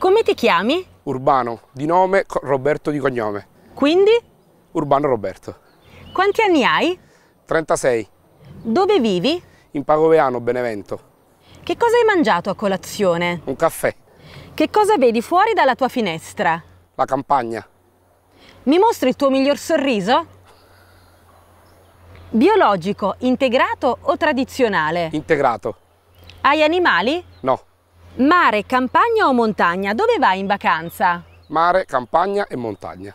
Come ti chiami? Urbano, di nome Roberto di cognome. Quindi? Urbano Roberto. Quanti anni hai? 36. Dove vivi? In Pagoveano, Benevento. Che cosa hai mangiato a colazione? Un caffè. Che cosa vedi fuori dalla tua finestra? La campagna. Mi mostri il tuo miglior sorriso? Biologico, integrato o tradizionale? Integrato. Hai animali? No. Mare, campagna o montagna? Dove vai in vacanza? Mare, campagna e montagna.